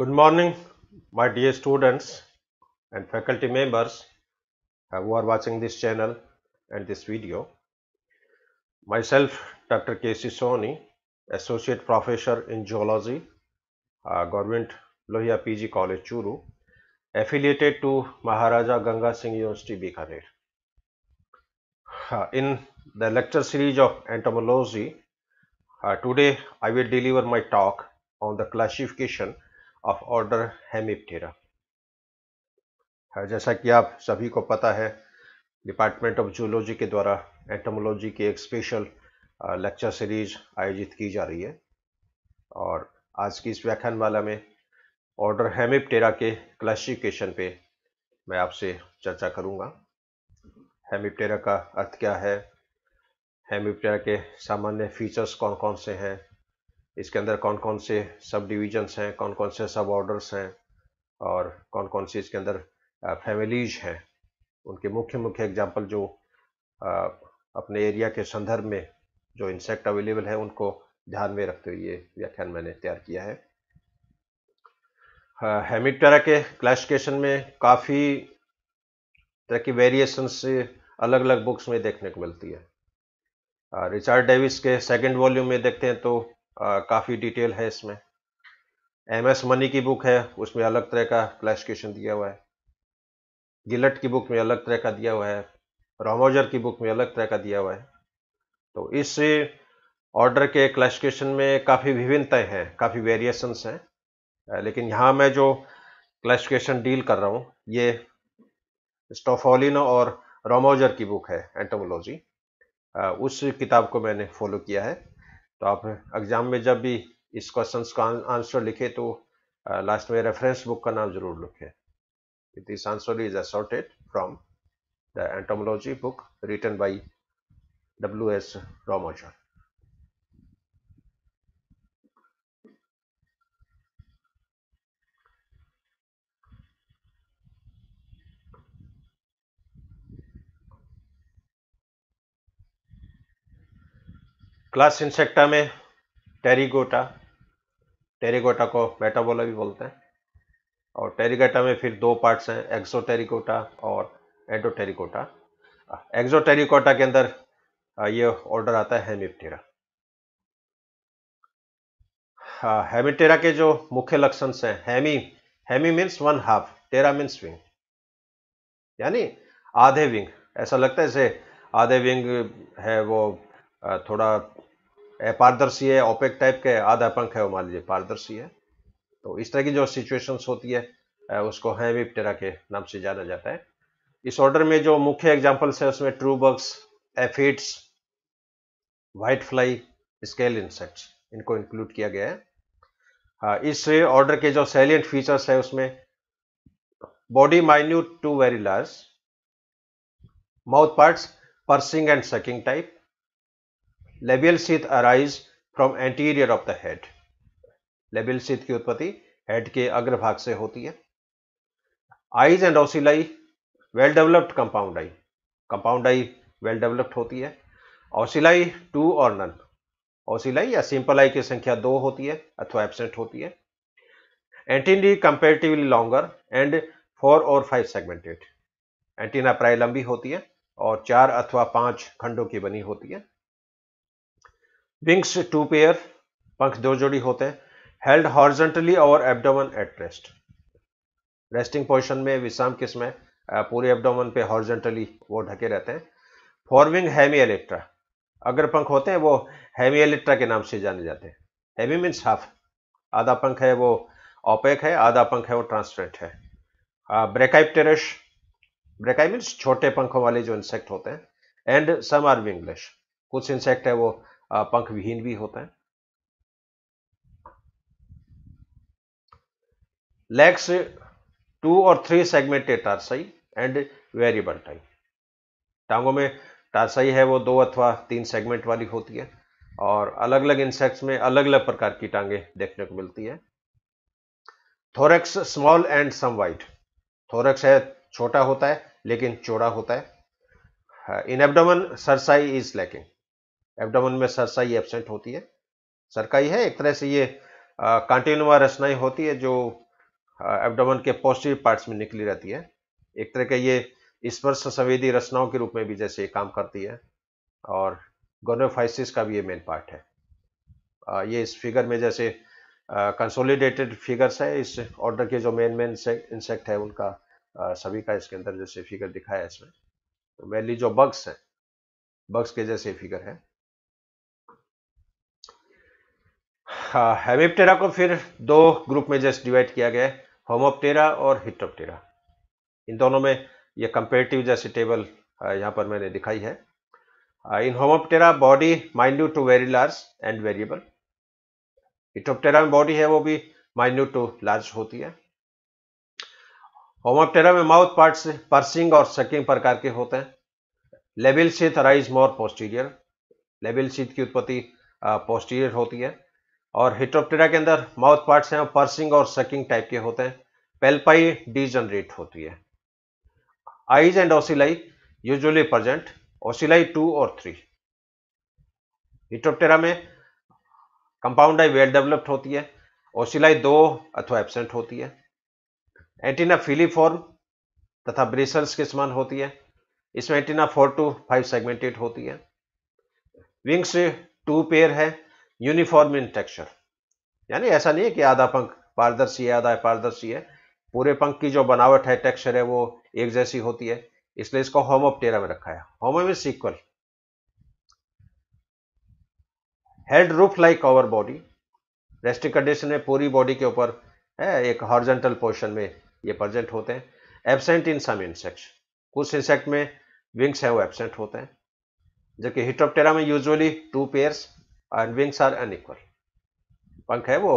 Good morning my dear students and faculty members uh, who are watching this channel and this video. Myself Dr. K.C. Soni, Associate Professor in Geology, uh, Government Lohia PG College Churu, affiliated to Maharaja Ganga Singh University Bikaner. Uh, in the lecture series of entomology, uh, today I will deliver my talk on the classification of order Hemiptera हाँ, जैसा कि आप सभी को पता है department of zoology के द्वारा एटमोलॉजी की एक स्पेशल लेक्चर सीरीज आयोजित की जा रही है और आज की इस व्याख्यानमाला में ऑर्डर हेमिप्टेरा के क्लासिफिकेशन पे मैं आपसे चर्चा करूंगा हेमिप्टेरा का अर्थ क्या है हेमिप्टेरा के सामान्य फीचर्स कौन कौन से हैं इसके अंदर कौन कौन से सब डिविजन्स हैं कौन कौन से सब ऑर्डर्स हैं और कौन कौन से इसके अंदर फैमिलीज हैं उनके मुख्य मुख्य एग्जाम्पल जो अपने एरिया के संदर्भ में जो इंसेक्ट अवेलेबल है उनको ध्यान में रखते हुए ये व्याख्यान मैंने तैयार किया है हेमिटेरा के क्लासिफिकेशन में काफ़ी तरह की वेरिएशन से अलग अलग बुक्स में देखने को मिलती है रिचर्ड डेविस के सेकंड वॉल्यूम में देखते हैं तो काफ़ी डिटेल है इसमें एम एस मनी की बुक है उसमें अलग तरह का क्लासिफिकेशन दिया हुआ है गिलट की बुक में अलग तरह का दिया हुआ है रोमोजर की बुक में अलग तरह का दिया हुआ है तो इस ऑर्डर के क्लासिफिकेशन में काफ़ी विभिन्नताएं हैं काफ़ी वेरिएशंस हैं लेकिन यहाँ मैं जो क्लासिफिकेशन डील कर रहा हूँ ये स्टोफोलिनो और रोमोजर की बुक है एंटोमोलॉजी उस किताब को मैंने फॉलो किया है तो आप एग्ज़ाम में जब भी इस क्वेश्चन का आंसर लिखे तो लास्ट में रेफरेंस बुक का नाम जरूर लिखे this answer is assorted from the entomology book written by W S Romoser class Insecta में टेरिगोटा टेरिगोटा को मेटाबोला भी बोलते हैं और टेरिगोटा में फिर दो पार्ट्स हैं एक्सोटेरिकोटा और एंडोटेरिकोटा एक्सोटेरिकोटा के अंदर ये ऑर्डर आता है हेमिप्टेरा हेमिप्टेरा के जो मुख्य लक्षण हैं hemi hemi means one half ptera means wing यानी आधे विंग ऐसा लगता है जैसे आधे विंग है वो थोड़ा पारदर्शी है ओपेक टाइप के आधा पंख है वो मान लीजिए पारदर्शी है तो इस तरह की जो सिचुएशंस होती है उसको हैविप्टेरा के नाम से जाना जाता है इस ऑर्डर में जो मुख्य एग्जाम्पल्स है उसमें true bugs aphids white fly scale insects इनको इंक्लूड किया गया है हाँ, इस ऑर्डर के जो सैलियंट फीचर्स है उसमें body minute to very large mouth parts piercing and sucking type labial sheath arise from anterior of the head labial sheath की उत्पत्ति हेड के अग्रभाग से होती है eyes and ocelli well developed compound eye compound eye well developed होती है ऑसिलाई to और नन ऑसिलाई या सिंपल आई की संख्या दो होती है अथवा एबसेंट होती है antennae comparatively longer and four और फाइव सेगमेंटेड एंटीना प्राय लंबी होती है और चार अथवा पांच खंडों की बनी होती है विंग्स टू पेयर पंख दो जोड़ी होते हैं हेल्ड हॉर्जेंटली और abdomen at rest resting position में विश्राम किस्म में पूरे एबडोमन पे हॉर्जेंटली वो ढके रहते हैं फॉरविंग हैमी एलेक्ट्रा अगर पंख होते हैं वो हैमी एलिट्रा के नाम से जाने जाते हैं हैवी मीन्स हाफ आधा पंख है वो ऑपेक है आधा पंख है वो ट्रांसफ्रेंट है ब्रेकाइप टेरस ब्रेकाइप मीन्स छोटे पंखों वाले जो इंसेक्ट होते हैं एंड सम आर विंग्लिश कुछ इंसेक्ट है वो पंख विहीन भी होते हैं लेग्स टू और three segmented tarsi and variable टाई टांगों में टारसाई है वो दो अथवा तीन सेगमेंट वाली होती है और अलग अलग इंसेक्ट्स में अलग अलग प्रकार की टांगे देखने को मिलती है thorax small and some wide thorax है छोटा होता है लेकिन चौड़ा होता है in abdomen cerci is lacking abdomen में सरसाई एबसेंट होती है सरकाई है एक तरह से ये कांटेनुआ रचनाई होती है जो एबडामन के पॉजिटिव पार्ट्स में निकली रहती है एक तरह का ये स्पर्श संवेदी रचनाओं के रूप में भी जैसे काम करती है और गोनोफाइसिस का भी ये मेन पार्ट है आ, ये इस फिगर में जैसे कंसोलिडेटेड फिगर्स है इस ऑर्डर के जो मेन मेन इंसेक्ट है उनका आ, सभी का इसके अंदर जैसे फिगर दिखाया है इसमें तो मेनली जो बग्स हैं बग्स के जैसे फिगर है हेमिप्टेरा को फिर दो ग्रुप में जस्ट डिवाइड किया गया है होमोप्टेरा और हिट्रोप्टेरा इन दोनों में ये कंपेरेटिव जैसे टेबल यहाँ पर मैंने दिखाई है हाँ, in Homoptera body minute to very large and variable Heteroptera में बॉडी है वो भी माइन्यूट टू लार्ज होती है होमोप्टेरा में माउथ पार्ट्स पर्सिंग और सकिंग प्रकार के होते हैं labial sheath rise more posterior labial sheath की उत्पत्ति पोस्टीरियर हाँ, होती है और हिटोप्टेरा के अंदर माउथ पार्ट्स हैं पर्सिंग और सकिंग टाइप के होते हैं पेल्पाई डीजनरेट होती है eyes and ocelli usually present ocelli two और थ्री हिटोप्टेरा में कंपाउंड आई वेल डेवलप्ड होती है ओसिलाई दो अथवा एबसेंट होती है एंटीना फिलीफॉर्म तथा ब्रिसल्स के समान होती है इसमें antenna four to five segmented होती है विंग्स टू पेयर है यूनिफॉर्म इन टेक्सचर यानी ऐसा नहीं है कि आधा पंख पारदर्शी है आधा पारदर्शी है पूरे पंख की जो बनावट है टेक्सचर है वो एक जैसी होती है इसलिए इसको होमोप्टेरा में रखा है homo means equal head roof like over body resting condition में पूरी बॉडी के ऊपर है एक हॉर्जेंटल पोर्शन में ये प्रजेंट होते हैं एबसेंट इन सम इंसेक्ट कुछ इंसेक्ट में विंग्स है वो एबसेंट होते हैं जबकि हिटोप्टेरा में usually two pairs and wings are equal पंख है वो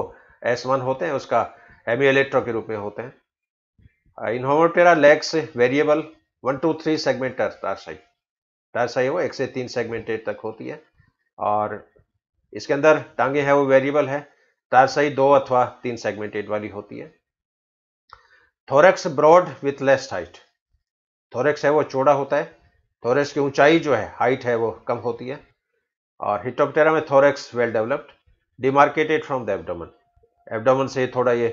एस वन होते हैं उसका हेमी इलेक्ट्रो के रूप में होते हैं in legs variable one two three segment tarsi tarsi वो एक से तीन सेगमेंटेड तक होती है और इसके अंदर टांगे है वो वेरिएबल है टारसाई दो अथवा तीन सेगमेंटेड वाली होती है thorax broad with less height thorax है वो चौड़ा होता है थोरेक्स की ऊंचाई जो है हाइट है वो कम होती है और uh, हिटोप्टेरा में thorax well developed demarcated from the abdomen abdomen से थोड़ा ये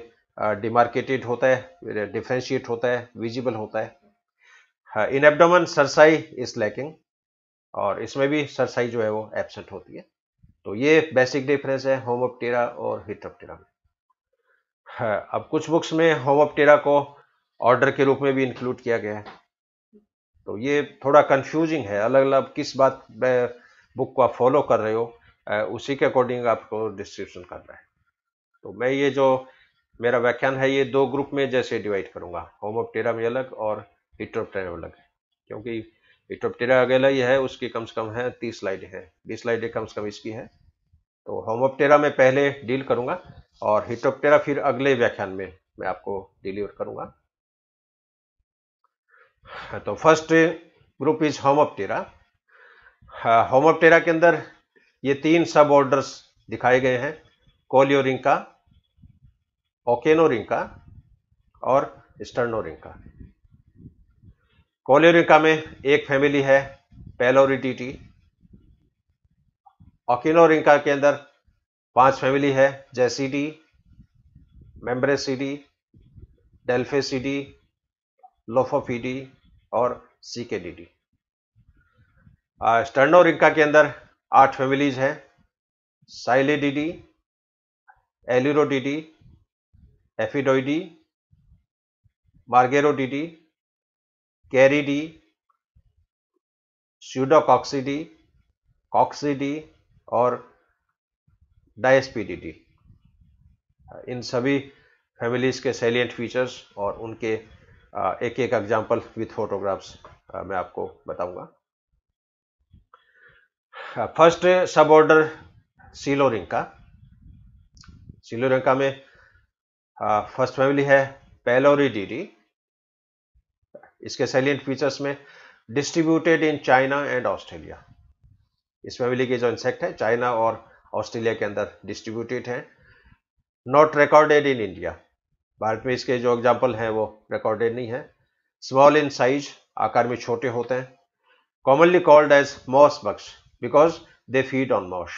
डिमार्केटेड uh, होता है डिफ्रेंशिएट होता है विजिबल होता है in abdomen cerci is lacking और इसमें भी सरसाई जो है वो एबसेंट होती है तो ये बेसिक डिफरेंस है होमोप्टेरा और हिटोप्टेरा में uh, अब कुछ बुक्स में होमोप्टेरा को ऑर्डर के रूप में भी इंक्लूड किया गया है तो ये थोड़ा कंफ्यूजिंग है अलग अलग किस बात बुक को आप फॉलो कर रहे हो उसी के अकॉर्डिंग आपको डिस्क्रिप्शन करना है तो मैं ये जो मेरा व्याख्यान है ये दो ग्रुप में जैसे डिवाइड करूंगा होमोप्टेरा में अलग और हिट्रोप्टेरा में अलग क्योंकि हिट्रोप्टेरा अकेला ही है उसकी कम से कम है तीस स्लाइडें हैं बीस स्लाइडें कम से कम इसकी है तो होमोप्टेरा में पहले डील करूंगा और हिट्रोप्टेरा फिर अगले व्याख्यान में मैं आपको डिलीवर करूंगा तो फर्स्ट ग्रुप इज होमोप्टेरा हाँ, होमोप्टेरा के अंदर ये तीन सब ऑर्डर्स दिखाए गए हैं कोलियोरिंका ओकेनोरिंका और स्टर्नोरिंका कोलियोरिंका में एक फैमिली है पेलोरिटीटी ओकेनोरिंका के अंदर पांच फैमिली है जैसीडी मेम्ब्रेसीडी डेल्फेसीडी लोफोफीडी और सीकेडीडी स्टर्नो के अंदर आठ फैमिलीज हैं साइलेडिडी एल्यूरोडिडी एफिडोइडी मार्गेरोडिडी कैरीडी स्यूडोकॉक्सीडी कॉक्सीडी और डायस्पीडिडी इन सभी फैमिलीज के सैलियंट फीचर्स और उनके एक एक एग्जाम्पल विथ फोटोग्राफ्स मैं आपको बताऊंगा first sub order Coleo Coleorrhyncha Coleo में फर्स्ट फैमिली है पेलोरी डीडी इसके सैलियंट फीचर्स में distributed in China and Australia इस फैमिली के जो इंसेक्ट है चाइना और ऑस्ट्रेलिया के अंदर डिस्ट्रीब्यूटेड है not recorded in India Bharat में इसके जो एग्जाम्पल हैं वो रिकॉर्डेड नहीं है स्मॉल इन साइज आकार में छोटे होते हैं commonly called as moss bugs because they feed on moss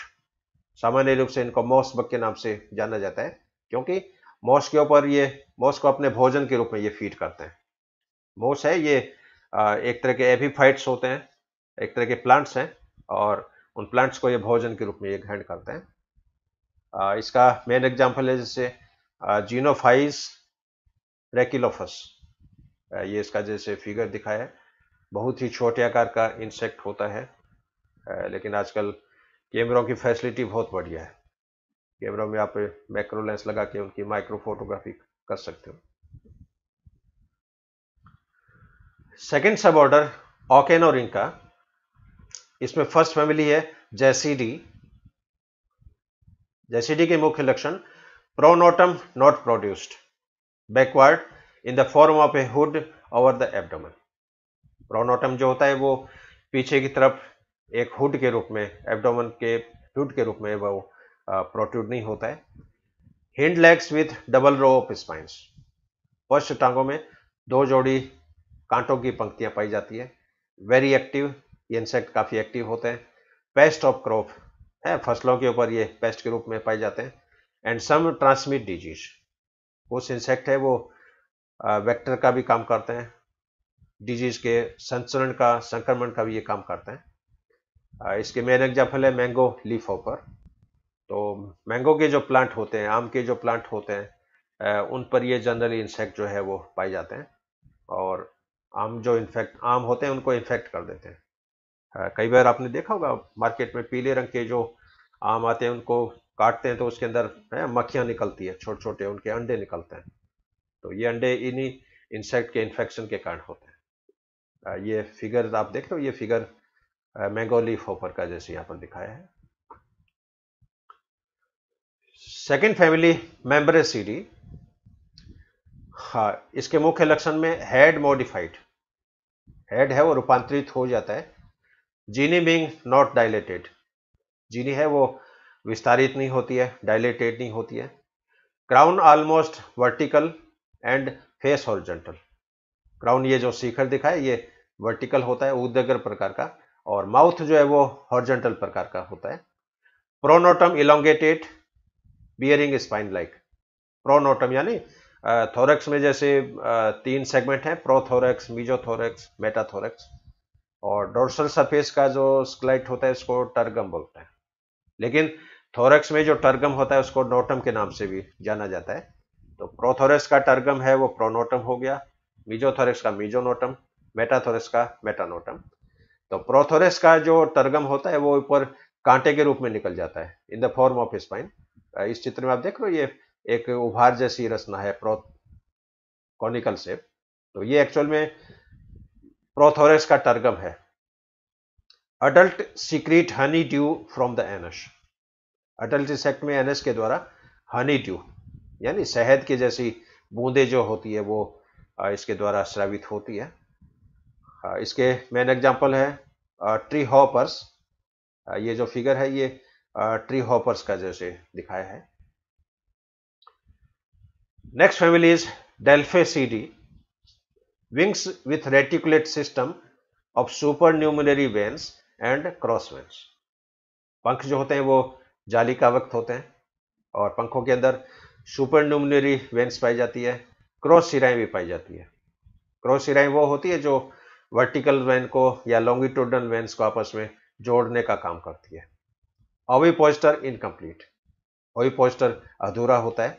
सामान्य रूप से इनको मॉसबक के नाम से जाना जाता है क्योंकि मॉस के ऊपर ये मॉस को अपने भोजन के रूप में ये फीड करते हैं मॉस है ये एक तरह के एफिफाइट्स होते हैं एक तरह के प्लांट्स हैं और उन प्लांट्स को ये भोजन के रूप में ये ग्रहण करते हैं इसका मेन एग्जाम्पल है जैसे जीनोफाइज रेकिलोफस ये इसका जैसे फिगर दिखाया है बहुत ही छोटे आकार का इंसेक्ट होता है लेकिन आजकल कैमरों की फैसिलिटी बहुत बढ़िया है कैमरों में आप मैक्रो लेंस लगा के उनकी माइक्रो फोटोग्राफी कर सकते हो सेकेंड सब ऑर्डर ऑकेन और इनका इसमें फर्स्ट फैमिली है जैसीडी जैसीडी के मुख्य लक्षण pronotum not produced backward in the form of a hood over the abdomen pronotum जो होता है वो पीछे की तरफ एक हुड के रूप में एबडोमन के हुड के रूप में वो प्रोट्यूड नहीं होता है hind legs with double row of spines first टांगों में दो जोड़ी कांटों की पंक्तियां पाई जाती है वेरी एक्टिव ये इंसेक्ट काफ़ी एक्टिव होते हैं पेस्ट ऑफ क्रॉप है फसलों के ऊपर ये पेस्ट के रूप में पाए जाते हैं एंड सम ट्रांसमिट डिजीज कुछ इंसेक्ट है वो वेक्टर का भी काम करते हैं डिजीज के संचरण का संक्रमण का भी ये काम करते हैं इसके मेन एग्जाम्पल है मैंगो लीफ ऑपर तो मैंगो के जो प्लांट होते हैं आम के जो प्लांट होते हैं उन पर ये जनरली इंसेक्ट जो है वो पाए जाते हैं और आम जो इन्फेक्ट आम होते हैं उनको इन्फेक्ट कर देते हैं कई बार आपने देखा होगा मार्केट में पीले रंग के जो आम आते हैं उनको काटते हैं तो उसके अंदर मक्खियाँ निकलती है छोटे छोटे उनके अंडे निकलते हैं तो ये अंडे इन्हीं इंसेक्ट के इन्फेक्शन के कारण होते हैं ये फिगर आप देख रहे हो ये फिगर मैगोलीफ होपर का जैसे यहां पर दिखाया है सेकेंड फैमिली मेम्बरे सीडी हाँ इसके मुख्य लक्षण में हेड मॉडिफाइड हेड है वो रूपांतरित हो जाता है जीनी बींग नॉट डायलेटेड जीनी है वो विस्तारित नहीं होती है डायलेटेड नहीं होती है crown almost vertical and face horizontal crown ये जो शिखर दिखा है ये वर्टिकल होता है उदगर प्रकार का और माउथ जो है वो हॉर्जेंटल प्रकार का होता है pronotum elongated bearing spine like pronotum यानी थोरक्स में जैसे तीन सेगमेंट हैं प्रोथोरक्स मीजोथोरेक्स मेटाथोरेक्स और डोर्सल सरफेस का जो स्क्लाइट होता है इसको टर्गम बोलते हैं लेकिन थोरक्स में जो टर्गम होता है उसको नोटम के नाम से भी जाना जाता है तो प्रोथोरक्स का टर्गम है वो प्रोनोटम हो गया मीजोथोरक्स का मीजोनोटम मेटाथोरेक्स का मेटानोटम तो प्रोथोरस का जो तरगम होता है वो ऊपर कांटे के रूप में निकल जाता है in the form of spine इस चित्र में आप देख रहे हो ये एक उभार जैसी रचना है प्रो कॉनिकल शेप तो ये एक्चुअल में प्रोथोरस का टर्गम है adult secrete honeydew from the anus adult insect में एनस के द्वारा हनी ड्यू यानी शहद के जैसी बूंदे जो होती है वो इसके द्वारा श्रावित होती है हाँ, इसके मेन एग्जांपल है ट्री हॉपर्स ये जो फिगर है ये ट्री हॉपर्स का जैसे दिखाया है next family is Delphacidae wings with reticulate system of supernumerary veins and cross veins पंख जो होते हैं वो जाली का वक्त होते हैं और पंखों के अंदर सुपर न्यूमिनरी वेन्स पाई जाती है क्रॉस सिराएं भी पाई जाती है क्रॉस सिराएं वो होती है जो वर्टिकल वेन को या लॉन्गिट्यूडल वेन को आपस में जोड़ने का काम करती है ओविपोस्टर इनकम्प्लीट ओविपोस्टर अधूरा होता है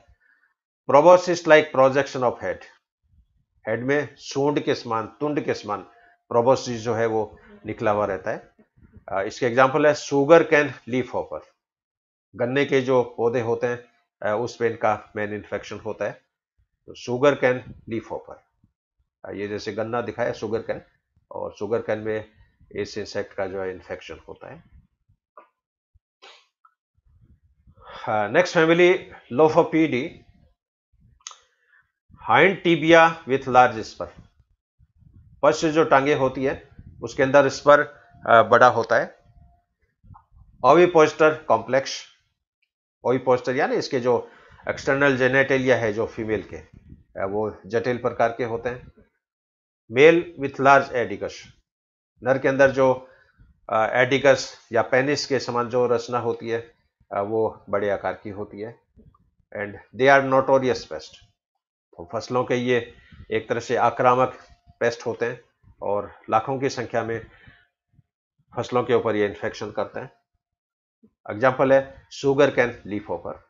proboscis like projection of head head में सूंड के समान तुंड के समान प्रोबोसिस जो है वो निकला हुआ रहता है इसके एग्जाम्पल है सुगर कैन लीफ ऑफर गन्ने के जो पौधे होते हैं उस पे इनका मेन इन्फेक्शन होता है तो सुगर कैन लीफ ऑफर ये जैसे गन्ना दिखाया सुगर कैन और शुगर कैन में इस इंसेक्ट का जो है इन्फेक्शन होता है next family Lophopidae hind tibia with large spur first जो टांगे होती है उसके अंदर स्पर बड़ा होता है ओविपोस्टर कॉम्प्लेक्स ओविपोस्टर यानी इसके जो एक्सटर्नल जेनेटेलिया है जो फीमेल के वो जटिल प्रकार के होते हैं मेल विथ लार्ज एडिकस नर के अंदर जो एडिकस या पेनिस के समान जो रचना होती है वो बड़े आकार की होती है and they are notorious pest तो फसलों के ये एक तरह से आक्रामक पेस्ट होते हैं और लाखों की संख्या में फसलों के ऊपर ये इन्फेक्शन करते हैं एग्जाम्पल है शुगर कैन लीफ ऑफर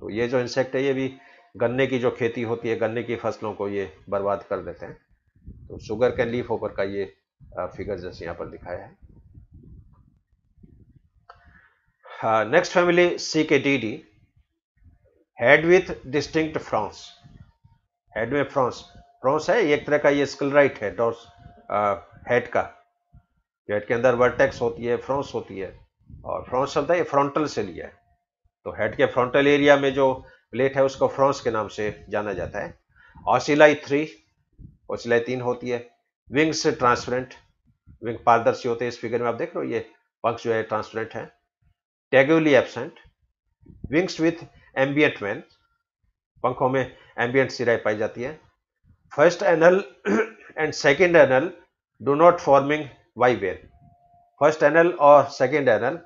तो ये जो इंसेक्ट है ये भी गन्ने की जो खेती होती है गन्ने की फसलों को ये बर्बाद कर देते हैं तो शुगर कैन लीफ ओवर का ये फिगर uh, जैसे यहां पर दिखाया है next family Cicadidae head with distinct frons head में फ्रॉन्स फ्रॉन्स है एक तरह का ये स्किल राइट है डॉस हेड uh, का जो हेड के अंदर वर्टेक्स होती है फ्रॉन्स होती है और फ्रॉन्स चलता है ये फ्रंटल से लिया है तो हेड के फ्रंटल एरिया में जो प्लेट है उसको फ्रॉन्स के नाम से जाना जाता है ऑसिलाई थ्री और सिलाई तीन होती है विंग्स ट्रांसपेरेंट विंग पारदर्शी होते हैं इस फिगर में आप देख रहे हो ये पंख जो है ट्रांसपेरेंट है tegulae absent wings with ambient vein पंखों में एम्बियंट सिराई पाई जाती है first anal and second anal do not forming Y vein first anal और सेकेंड एनल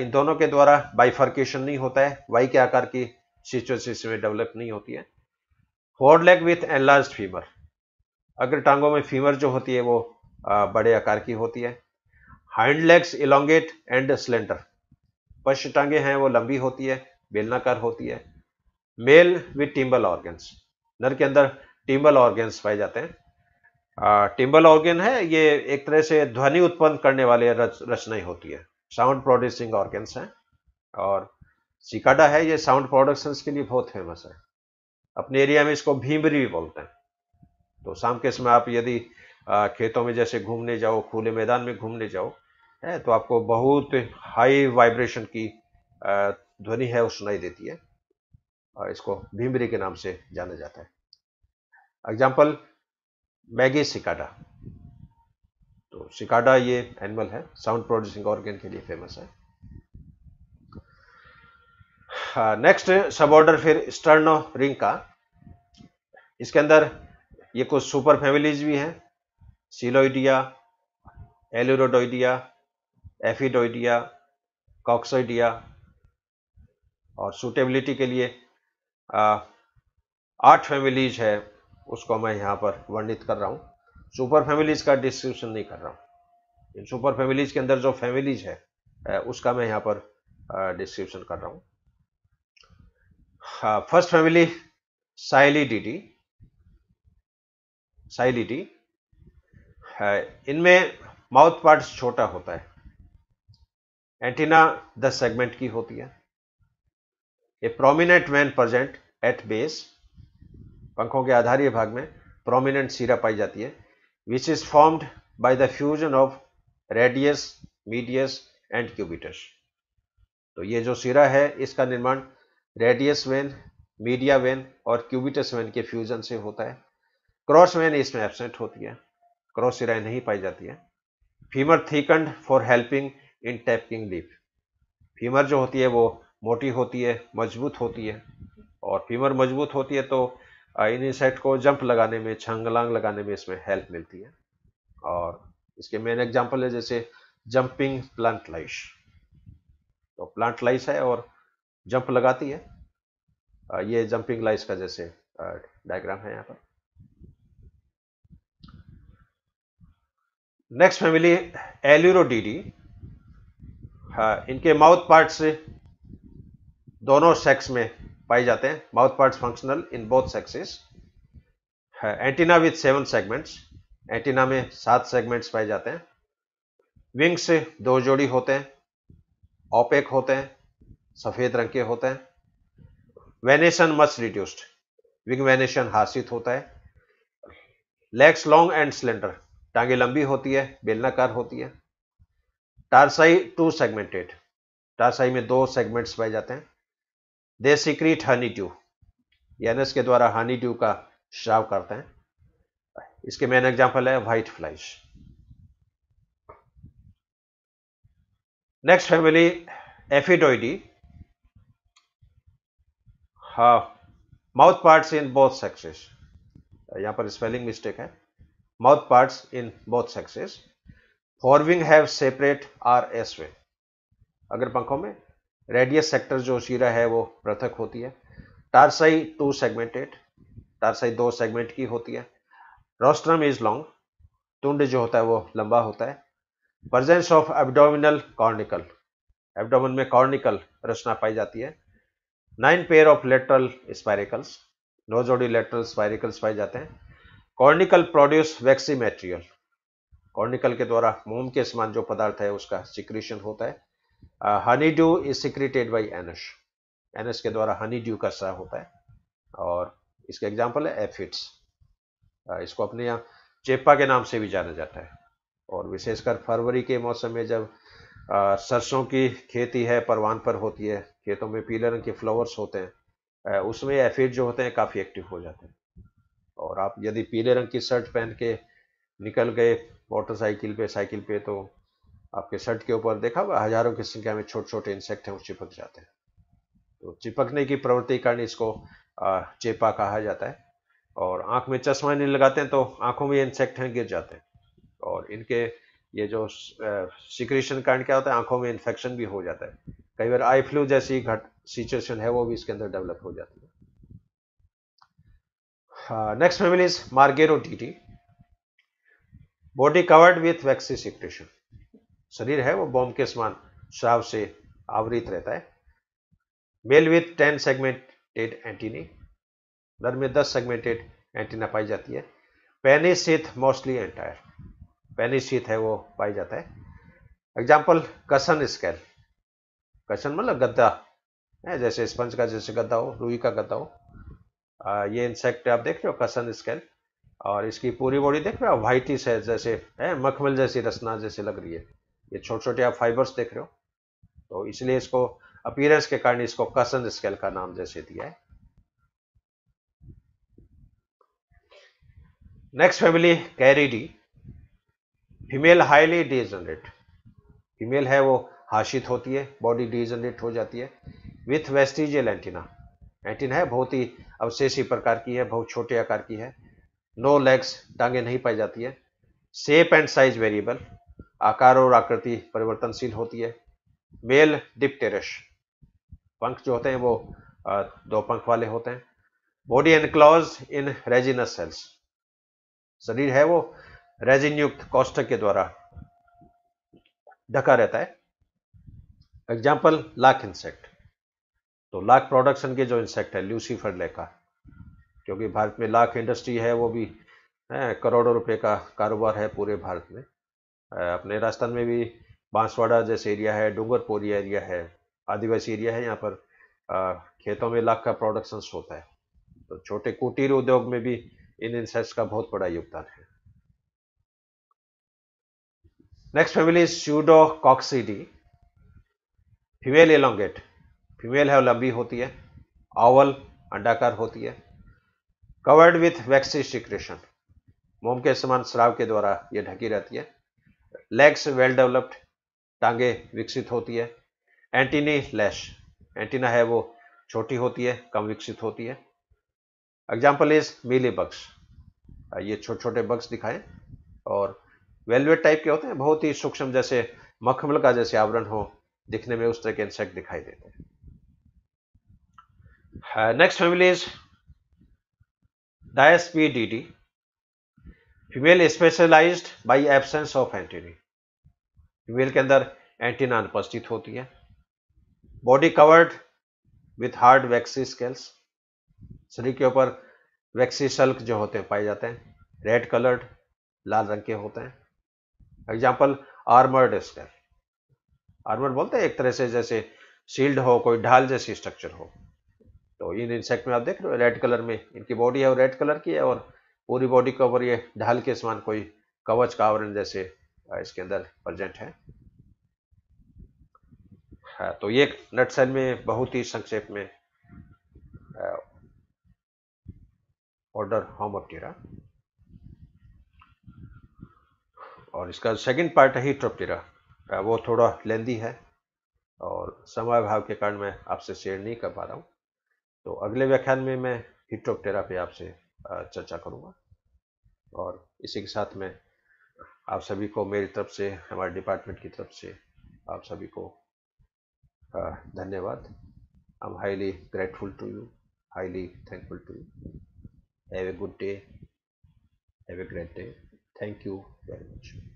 इन दोनों के द्वारा बाइफर्केशन नहीं होता है वाई के आकार की सिचुएशन में डेवलप नहीं होती है fore leg with enlarge femur अग्र टांगों में फीमर जो होती है वो बड़े आकार की होती है hind legs elongate and slender पश्च टांगे हैं वो लंबी होती है बेलनाकार होती है मेल विथ टिम्बल ऑर्गेन्स नर के अंदर टिम्बल ऑर्गेन्स पाए जाते हैं टिम्बल ऑर्गेन है ये एक तरह से ध्वनि उत्पन्न करने वाले रच, रचनाएं होती है साउंड प्रोड्यूसिंग ऑर्गेन्स हैं और सिकाडा है ये साउंड प्रोडक्शंस के लिए बहुत फेमस है अपने एरिया में इसको भीमरी भी बोलते हैं तो शाम के समय आप यदि खेतों में जैसे घूमने जाओ खुले मैदान में घूमने जाओ है तो आपको बहुत हाई वाइब्रेशन की ध्वनि है वो सुनाई देती है और इसको भीमरी के नाम से जाना जाता है एग्जाम्पल मैगी सिकाडा तो सिकाडा ये एनिमल है साउंड प्रोड्यूसिंग ऑर्गेन के लिए फेमस है नेक्स्ट सब ऑर्डर फिर स्टर्नो रिंग का इसके अंदर ये कुछ सुपर फैमिलीज भी हैं सिलोइडिया एलोरोडोइडिया एफिडोइडिया कॉक्सोइडिया और सूटेबिलिटी के लिए आठ फैमिलीज है उसको मैं यहाँ पर वर्णित कर रहा हूँ सुपर फैमिलीज का डिस्क्रिप्शन नहीं कर रहा हूँ इन सुपर फैमिलीज के अंदर जो फैमिलीज है उसका मैं यहाँ पर डिस्क्रिप्शन कर रहा हूँ first family Psyllidae Psyllidae इनमें माउथ पार्ट छोटा होता है एंटीना दस सेगमेंट की होती है a prominent vein present at base पंखों के आधारीय भाग में प्रोमिनेंट सीरा पाई जाती है which is formed by the fusion of radius medius and cubitus तो ये जो सीरा है इसका निर्माण रेडियस वेन मीडिया वेन और क्यूबिटस वेन के फ्यूजन से होता है क्रॉसवेन इसमें एबसेंट होती है क्रॉसिराई नहीं पाई जाती है femur thickened for helping in tapping leaf femur जो होती है वो मोटी होती है मजबूत होती है और फीमर मजबूत होती है तो इन इंसेक्ट को जंप लगाने में छंगलांग लगाने में इसमें हेल्प मिलती है और इसके मेन एग्जाम्पल है जैसे जंपिंग प्लांट लाइश तो प्लांट लाइस है और जंप लगाती है ये जंपिंग लाइस का जैसे डायग्राम है यहाँ पर नेक्स्ट फैमिली एल्यूरोडीडी हाँ इनके माउथ पार्ट्स दोनों सेक्स में पाए जाते हैं mouth parts functional in both sexes antenna with seven segments antenna में सात सेगमेंट्स पाए जाते हैं विंग्स दो जोड़ी होते हैं ओपेक होते हैं सफ़ेद रंग के होते हैं venation much reduced wing venation हासित होता है लेग्स लॉन्ग एंड स्लेंडर टांगे लंबी होती है बेलनाकार होती है टारसाई टू सेगमेंटेड टारसाई में दो सेगमेंट्स पाए जाते हैं they secrete honeydew anus के द्वारा हनी ट्यू का श्राव करते हैं इसके मेन एग्जाम्पल है white flies next family Aphidoidea has mouth parts in both sexes यहां पर स्पेलिंग मिस्टेक है mouthparts in both sexes. Forewing have separate or S-way. अगर पंखों में रेडियस सेक्टर जो शीरा है वो पृथक होती है टारसाई टू सेगमेंटेड टारसाई दो सेगमेंट की होती है रोस्ट्रम इज लॉन्ग टुंड जो होता है वो लंबा होता है presence of abdominal cornicle abdomen में कॉर्निकल रचना पाई जाती है nine pair of lateral spiracles नौ जोड़ी लेटरल स्पायरिकल्स पाए जाते हैं कॉर्निकल प्रोड्यूस वैक्सी मेटेरियल कॉर्निकल के द्वारा मोम के समान जो पदार्थ है उसका सिक्रीशन होता है honeydew is secreted by anus anus के द्वारा हनी ड्यू का सा होता है और इसका एग्जाम्पल है एफिट्स इसको अपने यहाँ चेपा के नाम से भी जाना जाता है और विशेषकर फरवरी के मौसम में जब सरसों की खेती है परवान पर होती है खेतों में पीले रंग के फ्लावर्स होते हैं उसमें एफिड जो होते हैं काफ़ी एक्टिव हो जाते हैं और आप यदि पीले रंग की शर्ट पहन के निकल गए मोटरसाइकिल पे साइकिल पे तो आपके शर्ट के ऊपर देखा हुआ हजारों की संख्या में छोटे छोटे इंसेक्ट हैं वो चिपक जाते हैं तो चिपकने की प्रवृत्ति कारण इसको चेपा कहा जाता है और आंख में चश्मा नहीं लगाते हैं तो आंखों में इंसेक्ट हैं गिर जाते हैं और इनके ये जो सिक्रेशन कारण क्या होता है आंखों में इन्फेक्शन भी हो जाता है कई बार आई फ्लू जैसी घट सिचुएशन है वो भी इसके अंदर डेवलप हो जाती है uh, next family is Margeroidea. Body covered with waxy secretion शरीर है वो बॉम्ब के समान श्राव से आवृत रहता है male with ten segmented antennae नर में दस सेगमेंटेड एंटीना पाई जाती है पैनी शीत मोस्टली एंटायर पैनी शीत है वो पाई जाता है एग्जाम्पल कसन स्केल कसन मतलब गद्दा है जैसे स्पंज का जैसे गद्दा हो रूई का गद्दा हो ये इंसेक्ट आप देख रहे हो कसन स्केल और इसकी पूरी बॉडी देख रहे हो व्हाइटिस है जैसे है मखमल जैसी रसना जैसी लग रही है ये छोटे छोटे आप फाइबर्स देख रहे हो तो इसलिए इसको अपीयरेंस के कारण इसको कसन स्केल का नाम जैसे दिया है next family Kerriidae female highly degenerate female है वो हाशित होती है बॉडी डिजनरेट हो जाती है विथ वेस्टिजियल एंटीना एंटीन है बहुत ही अवशेषी प्रकार की है बहुत छोटे आकार की है नो लेग्स टांगे नहीं पाई जाती है सेप एंड साइज वेरिएबल आकार और आकृति परिवर्तनशील होती है मेल डिप्टेरस पंख जो होते हैं वो दो पंख वाले होते हैं body enclose in resinous cells शरीर है वो रेजिनयुक्त कौष्ठक के द्वारा ढका रहता है एग्जाम्पल लाख इंसेक्ट तो लाख प्रोडक्शन के जो इंसेक्ट है ल्यूसीफर लेका क्योंकि भारत में लाख इंडस्ट्री है वो भी है करोड़ों रुपए का कारोबार है पूरे भारत में अपने राजस्थान में भी बांसवाड़ा जैसे एरिया है डूंगरपुरी एरिया है आदिवासी एरिया है यहाँ पर खेतों में लाख का प्रोडक्शन होता है तो छोटे कुटीर उद्योग में भी इन इंसेक्ट्स का बहुत बड़ा योगदान है next family Pseudococcidae female elongate female है वो लंबी होती है आवल अंडाकार होती है कवर्ड विथ वैक्सी सिक्रेशन मोम के समान श्राव के द्वारा ये ढकी रहती है लेग्स वेल डेवलप्ड टांगे विकसित होती है एंटीनी लैश एंटीना है वो छोटी होती है कम विकसित होती है एग्जाम्पल इज मीली बग्स ये छोटे छोटे बग्स दिखाएं और वेलवेट टाइप के होते हैं बहुत ही सूक्ष्म जैसे मखमल का जैसे आवरण हो दिखने में उस तरह के इंसेक्ट दिखाई देते हैं next uh, next family is female specialised by absence of antennae female के अंदर एंटीना अनुपस्थित होती है body covered with hard waxy scales शरीर के ऊपर वैक्सी शल्क जो होते हैं पाए जाते हैं रेड कलर्ड लाल रंग के होते हैं एग्जाम्पल आर्मर्ड स्केल आर्मर बोलते हैं एक तरह से जैसे शील्ड हो कोई ढाल जैसी स्ट्रक्चर हो तो इन इंसेक्ट में आप देख रहे हो रेड कलर में इनकी बॉडी है वो रेड कलर की है और पूरी बॉडी कवर ये ढाल के समान कोई कवच का आवरण जैसे इसके अंदर प्रजेंट है तो ये नट सेल में बहुत ही संक्षेप में ऑर्डर ऑप्टेरा और इसका सेकंड पार्ट है ट्रोप्टेरा वो थोड़ा लेंदी है और समय भाव के कारण मैं आपसे शेयर नहीं कर पा रहा हूँ तो अगले व्याख्यान में मैं हिटोपटेरा पे आपसे चर्चा करूँगा और इसी के साथ मैं आप सभी को मेरी तरफ से हमारे डिपार्टमेंट की तरफ से आप सभी को धन्यवाद I am highly grateful to you highly thankful to you have a good day have a great day thank you very much